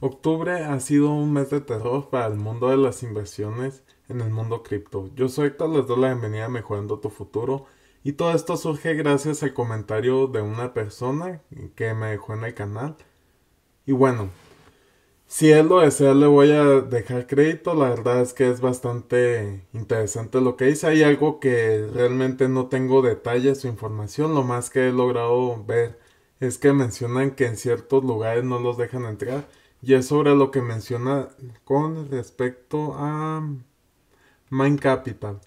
Octubre ha sido un mes de terror para el mundo de las inversiones en el mundo cripto. Yo soy Héctor, les doy la bienvenida a Mejorando tu Futuro. Y todo esto surge gracias al comentario de una persona que me dejó en el canal. Y bueno, si él lo desea, le voy a dejar crédito. La verdad es que es bastante interesante lo que dice. Hay algo que realmente no tengo detalles o información. Lo más que he logrado ver es que mencionan que en ciertos lugares no los dejan entrar. Y es sobre lo que menciona con respecto a Mind Capital.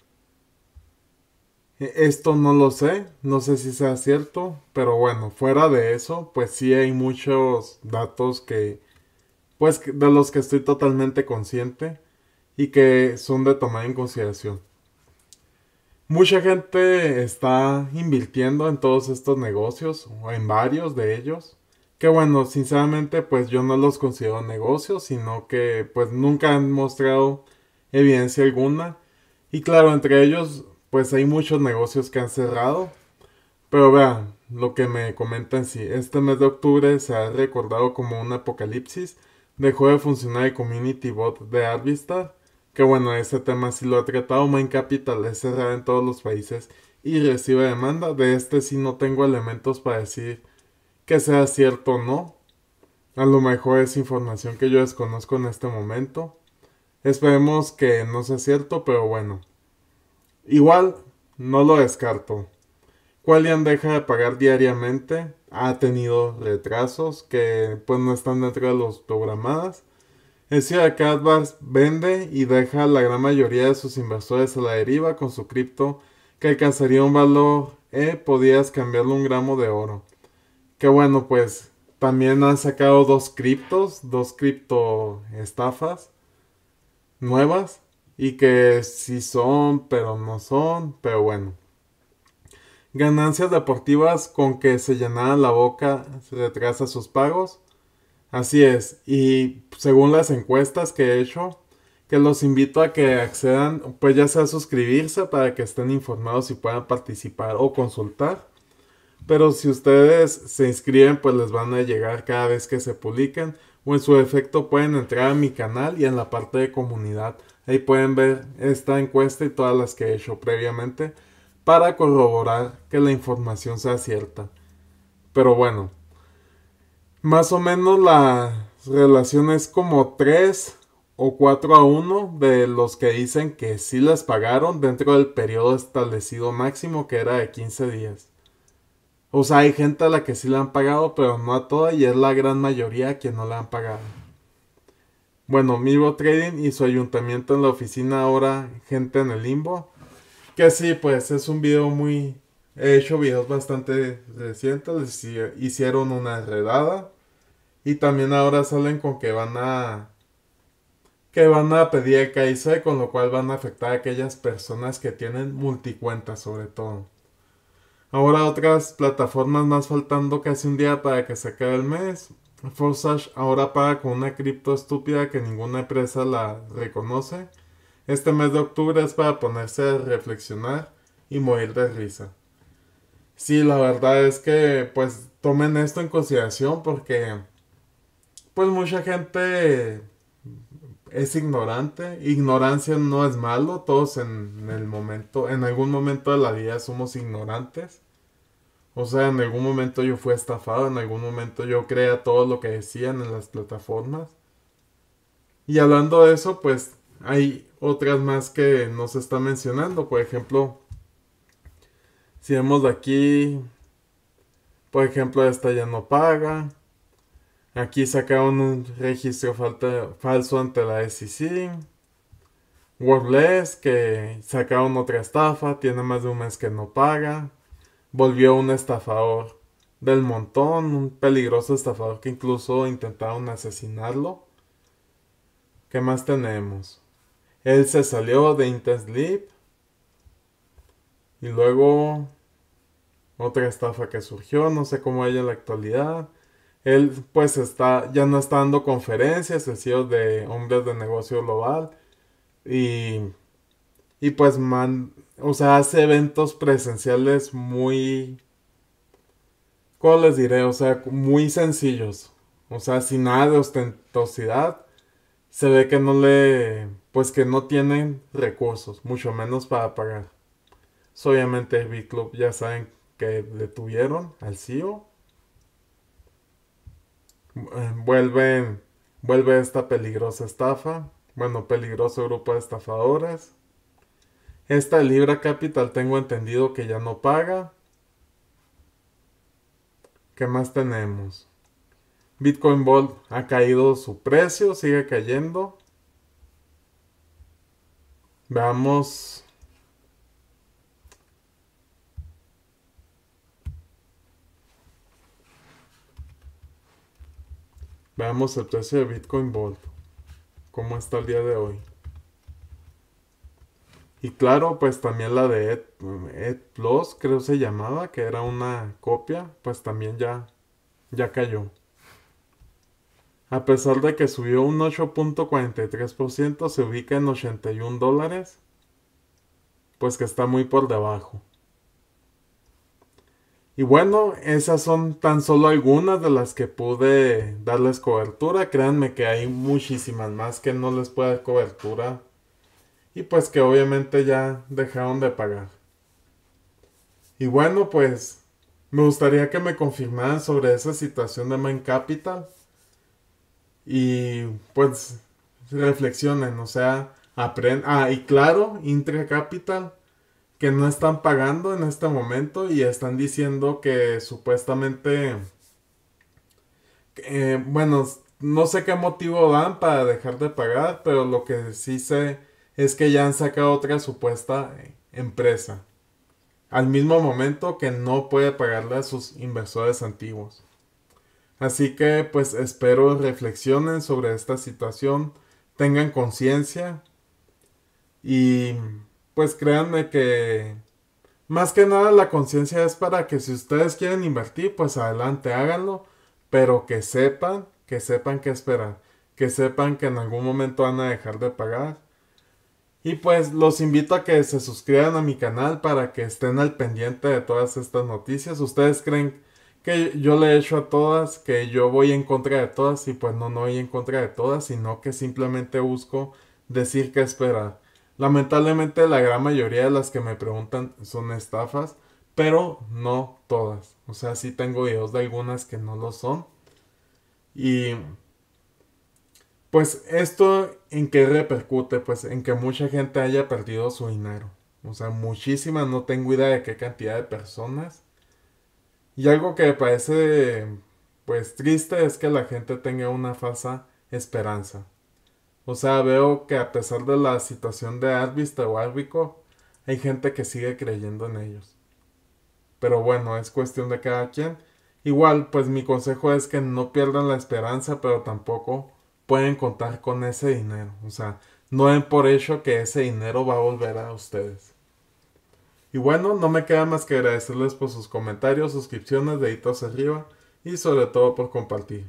E, esto no lo sé, no sé si sea cierto, pero bueno, fuera de eso, pues sí hay muchos datos que, pues de los que estoy totalmente consciente y que son de tomar en consideración. Mucha gente está invirtiendo en todos estos negocios o en varios de ellos. Que bueno, sinceramente pues yo no los considero negocios, sino que pues nunca han mostrado evidencia alguna. Y claro, entre ellos pues hay muchos negocios que han cerrado. Pero vean, lo que me comentan si sí, este mes de octubre se ha recordado como un apocalipsis, dejó de funcionar el community bot de Arvista. que bueno, ese tema sí lo ha tratado, Main Capital es cerrada en todos los países y recibe demanda, de este sí no tengo elementos para decir que sea cierto o no. A lo mejor es información que yo desconozco en este momento. Esperemos que no sea cierto, pero bueno. Igual, no lo descarto. Qualian deja de pagar diariamente, ha tenido retrasos que pues no están dentro de los programadas. Es decir, que vende y deja a la gran mayoría de sus inversores a la deriva con su cripto que alcanzaría un valor E, podías cambiarle un gramo de oro que bueno, pues también han sacado dos criptos, dos cripto estafas nuevas y que sí son, pero no son, pero bueno. Ganancias deportivas con que se llenara la boca detrás de sus pagos. Así es, y según las encuestas que he hecho, que los invito a que accedan, pues ya sea suscribirse para que estén informados y puedan participar o consultar. Pero si ustedes se inscriben, pues les van a llegar cada vez que se publican. O en su efecto pueden entrar a mi canal y en la parte de comunidad. Ahí pueden ver esta encuesta y todas las que he hecho previamente para corroborar que la información sea cierta. Pero bueno, más o menos la relación es como 3 o 4 a 1 de los que dicen que sí las pagaron dentro del periodo establecido máximo que era de 15 días. O sea, hay gente a la que sí le han pagado, pero no a toda y es la gran mayoría que quien no le han pagado. Bueno, Mivo Trading y su ayuntamiento en la oficina ahora, gente en el limbo. Que sí, pues es un video muy... He hecho videos bastante recientes, hicieron una enredada. Y también ahora salen con que van a... Que van a pedir el KIC, con lo cual van a afectar a aquellas personas que tienen multicuentas sobre todo. Ahora otras plataformas más faltando casi un día para que se acabe el mes. Forsage ahora paga con una cripto estúpida que ninguna empresa la reconoce. Este mes de octubre es para ponerse a reflexionar y morir de risa. Sí, la verdad es que pues tomen esto en consideración porque pues mucha gente es ignorante. Ignorancia no es malo. Todos en, el momento, en algún momento de la vida somos ignorantes. O sea, en algún momento yo fui estafado, en algún momento yo creía todo lo que decían en las plataformas. Y hablando de eso, pues hay otras más que no se está mencionando. Por ejemplo, si vemos de aquí, por ejemplo, esta ya no paga. Aquí sacaron un registro falso ante la SEC. Wordless, que sacaron otra estafa, tiene más de un mes que no paga. Volvió un estafador del montón, un peligroso estafador que incluso intentaron asesinarlo. ¿Qué más tenemos? Él se salió de Intensleep. Y luego otra estafa que surgió, no sé cómo hay en la actualidad. Él pues está, ya no está dando conferencias, El CEO de Hombres de Negocio Global y, y pues man, o sea, hace eventos presenciales muy, ¿cómo les diré? O sea, muy sencillos, o sea, sin nada de ostentosidad. Se ve que no le, pues que no tienen recursos, mucho menos para pagar. obviamente el B Club ya saben que tuvieron al CEO eh, vuelve, vuelve esta peligrosa estafa, bueno, peligroso grupo de estafadores. Esta Libra Capital tengo entendido que ya no paga. ¿Qué más tenemos? Bitcoin Vault ha caído su precio, sigue cayendo. Veamos Veamos el precio de Bitcoin Bolt, ¿Cómo está el día de hoy? Y claro, pues también la de Ed, Plus, creo se llamaba, que era una copia, pues también ya, ya cayó. A pesar de que subió un 8.43%, se ubica en 81 dólares, pues que está muy por debajo. Y bueno, esas son tan solo algunas de las que pude darles cobertura. Créanme que hay muchísimas más que no les puedo dar cobertura. Y pues que obviamente ya dejaron de pagar. Y bueno, pues me gustaría que me confirmaran sobre esa situación de Main Capital. Y pues reflexionen, o sea, aprendan. Ah, y claro, Intra Capital que no están pagando en este momento y están diciendo que supuestamente, eh, bueno, no sé qué motivo dan para dejar de pagar, pero lo que sí sé es que ya han sacado otra supuesta eh, empresa al mismo momento que no puede pagarle a sus inversores antiguos. Así que pues espero reflexionen sobre esta situación, tengan conciencia y pues créanme que más que nada la conciencia es para que si ustedes quieren invertir, pues adelante háganlo, pero que sepan, que sepan qué esperar, que sepan que en algún momento van a dejar de pagar. Y pues los invito a que se suscriban a mi canal para que estén al pendiente de todas estas noticias. Ustedes creen que yo le echo a todas, que yo voy en contra de todas y pues no, no voy en contra de todas, sino que simplemente busco decir qué esperar. Lamentablemente la gran mayoría de las que me preguntan son estafas, pero no todas. O sea, sí tengo videos de algunas que no lo son. Y pues esto en qué repercute, pues en que mucha gente haya perdido su dinero. O sea, muchísimas, no tengo idea de qué cantidad de personas. Y algo que me parece pues triste es que la gente tenga una falsa esperanza. O sea, veo que a pesar de la situación de Arvista o Árbico, hay gente que sigue creyendo en ellos. Pero bueno, es cuestión de cada quien. Igual, pues mi consejo es que no pierdan la esperanza, pero tampoco pueden contar con ese dinero. O sea, no den por hecho que ese dinero va a volver a ustedes. Y bueno, no me queda más que agradecerles por sus comentarios, suscripciones, deditos arriba y sobre todo por compartir.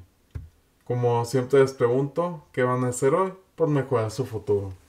Como siempre les pregunto, ¿qué van a hacer hoy? Ponme me es sou futuro.